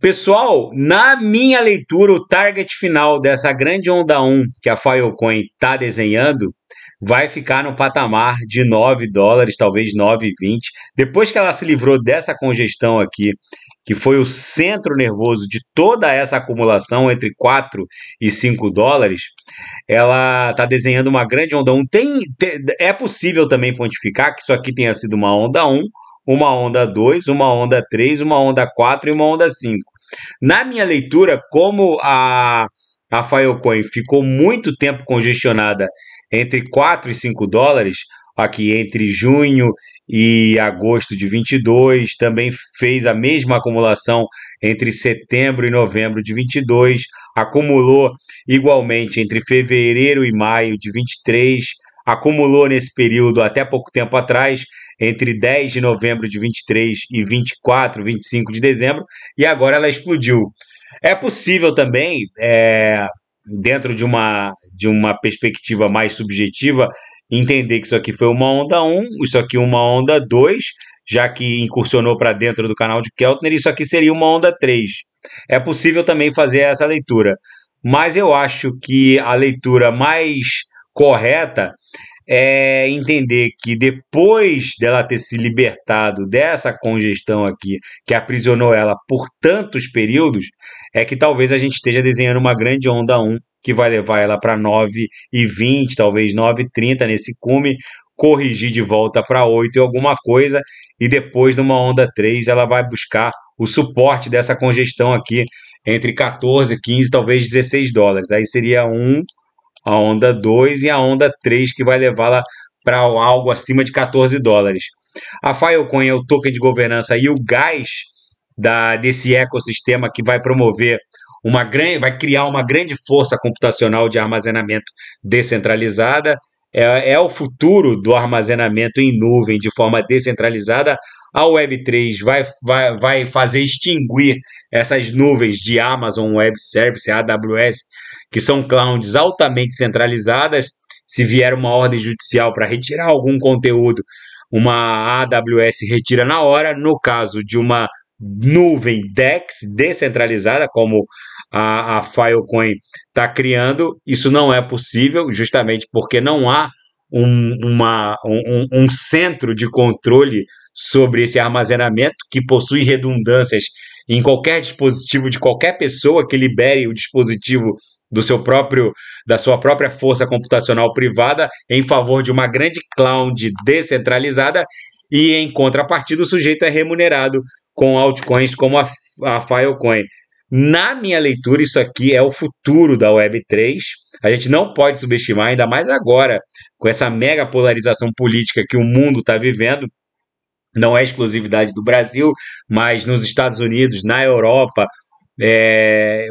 Pessoal, na minha leitura, o target final dessa grande onda 1 que a Filecoin está desenhando vai ficar no patamar de 9 dólares, talvez 9,20. Depois que ela se livrou dessa congestão aqui, que foi o centro nervoso de toda essa acumulação entre 4 e 5 dólares, ela está desenhando uma grande onda 1. Tem, tem, é possível também pontificar que isso aqui tenha sido uma onda 1 uma onda 2, uma onda 3, uma onda 4 e uma onda 5. Na minha leitura, como a, a Filecoin ficou muito tempo congestionada entre 4 e 5 dólares, aqui entre junho e agosto de 22, também fez a mesma acumulação entre setembro e novembro de 22, acumulou igualmente entre fevereiro e maio de 23, acumulou nesse período até pouco tempo atrás, entre 10 de novembro de 23 e 24, 25 de dezembro, e agora ela explodiu. É possível também, é, dentro de uma, de uma perspectiva mais subjetiva, entender que isso aqui foi uma onda 1, isso aqui uma onda 2, já que incursionou para dentro do canal de Keltner, isso aqui seria uma onda 3. É possível também fazer essa leitura. Mas eu acho que a leitura mais correta é entender que depois dela ter se libertado dessa congestão aqui, que aprisionou ela por tantos períodos, é que talvez a gente esteja desenhando uma grande onda 1 que vai levar ela para 9,20, talvez 9,30 nesse cume, corrigir de volta para 8 e alguma coisa, e depois numa onda 3 ela vai buscar o suporte dessa congestão aqui entre 14, 15, talvez 16 dólares. Aí seria um a onda 2 e a onda 3, que vai levá-la para algo acima de 14 dólares. A Filecoin é o token de governança e o gás da, desse ecossistema que vai promover uma grande, vai criar uma grande força computacional de armazenamento descentralizada. É, é o futuro do armazenamento em nuvem de forma descentralizada. A Web3 vai, vai, vai fazer extinguir essas nuvens de Amazon Web Service, AWS, que são clouds altamente centralizadas. Se vier uma ordem judicial para retirar algum conteúdo, uma AWS retira na hora. No caso de uma nuvem DEX descentralizada, como a, a Filecoin está criando, isso não é possível, justamente porque não há um, uma, um, um, centro de controle sobre esse armazenamento que possui redundâncias em qualquer dispositivo de qualquer pessoa que libere o dispositivo do seu próprio da sua própria força computacional privada em favor de uma grande cloud descentralizada e em contrapartida o sujeito é remunerado com altcoins como a, a Filecoin. Na minha leitura, isso aqui é o futuro da Web3. A gente não pode subestimar, ainda mais agora, com essa mega polarização política que o mundo está vivendo. Não é exclusividade do Brasil, mas nos Estados Unidos, na Europa, é,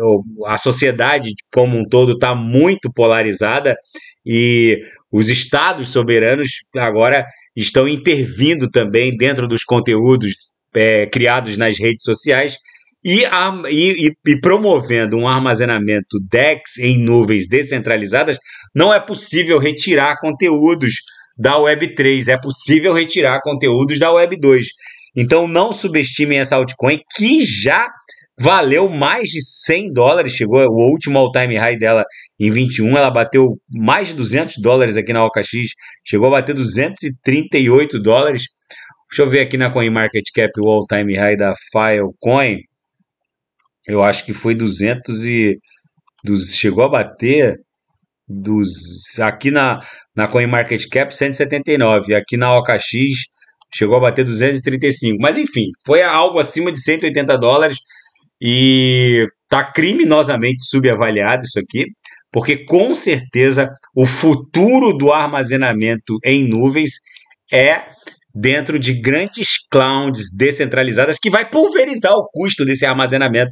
a sociedade como um todo está muito polarizada e os estados soberanos agora estão intervindo também dentro dos conteúdos é, criados nas redes sociais e, e, e, promovendo um armazenamento DEX em nuvens descentralizadas, não é possível retirar conteúdos da Web 3, é possível retirar conteúdos da Web 2. Então não subestimem essa altcoin que já valeu mais de 100 dólares, chegou o último all-time high dela em 21, ela bateu mais de 200 dólares aqui na OKX, chegou a bater 238 dólares. Deixa eu ver aqui na CoinMarketCap o all-time high da Filecoin, eu acho que foi 200 e... Dos, chegou a bater dos aqui na, na CoinMarketCap 179, aqui na OKX chegou a bater 235, mas enfim, foi algo acima de 180 dólares, e está criminosamente subavaliado isso aqui, porque com certeza o futuro do armazenamento em nuvens é dentro de grandes clouds descentralizadas que vai pulverizar o custo desse armazenamento.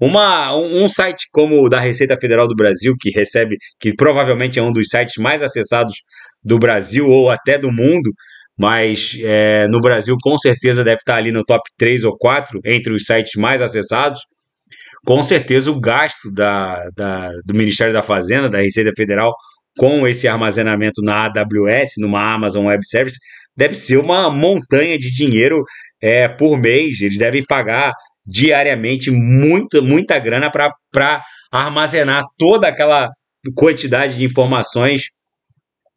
Uma, um, um, site como o da Receita Federal do Brasil, que recebe, que provavelmente é um dos sites mais acessados do Brasil ou até do mundo, mas é, no Brasil com certeza deve estar ali no top 3 ou 4 entre os sites mais acessados. Com certeza o gasto da, da, do Ministério da Fazenda, da Receita Federal, com esse armazenamento na AWS, numa Amazon Web Service, deve ser uma montanha de dinheiro é, por mês. Eles devem pagar diariamente muita, muita grana para armazenar toda aquela quantidade de informações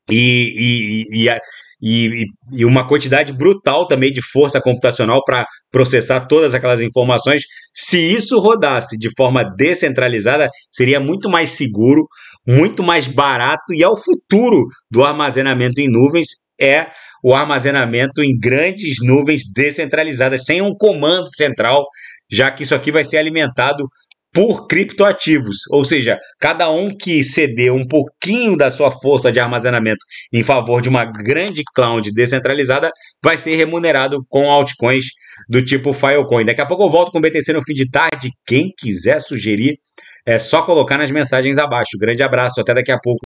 e, e, e, e, e, uma quantidade brutal também de força computacional para processar todas aquelas informações. Se isso rodasse de forma descentralizada, seria muito mais seguro, muito mais barato e é o futuro do armazenamento em nuvens é o armazenamento em grandes nuvens descentralizadas, sem um comando central, já que isso aqui vai ser alimentado por criptoativos, ou seja, cada um que ceder um pouquinho da sua força de armazenamento em favor de uma grande cloud descentralizada vai ser remunerado com altcoins do tipo Filecoin. Daqui a pouco eu volto com o BTC no fim de tarde. Quem quiser sugerir, é só colocar nas mensagens abaixo. Grande abraço, até daqui a pouco.